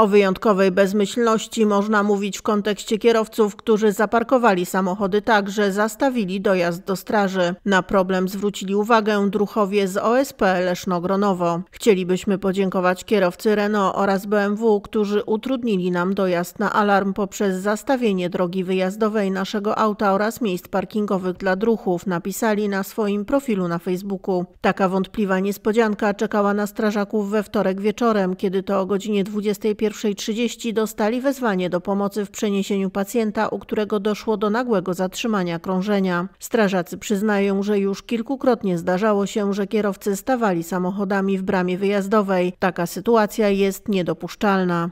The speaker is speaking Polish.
O wyjątkowej bezmyślności można mówić w kontekście kierowców, którzy zaparkowali samochody tak, że zastawili dojazd do straży. Na problem zwrócili uwagę druchowie z OSP Leszno-Gronowo. Chcielibyśmy podziękować kierowcy Renault oraz BMW, którzy utrudnili nam dojazd na alarm poprzez zastawienie drogi wyjazdowej naszego auta oraz miejsc parkingowych dla druchów. napisali na swoim profilu na Facebooku. Taka wątpliwa niespodzianka czekała na strażaków we wtorek wieczorem, kiedy to o godzinie 21 1.30 dostali wezwanie do pomocy w przeniesieniu pacjenta, u którego doszło do nagłego zatrzymania krążenia. Strażacy przyznają, że już kilkukrotnie zdarzało się, że kierowcy stawali samochodami w bramie wyjazdowej. Taka sytuacja jest niedopuszczalna.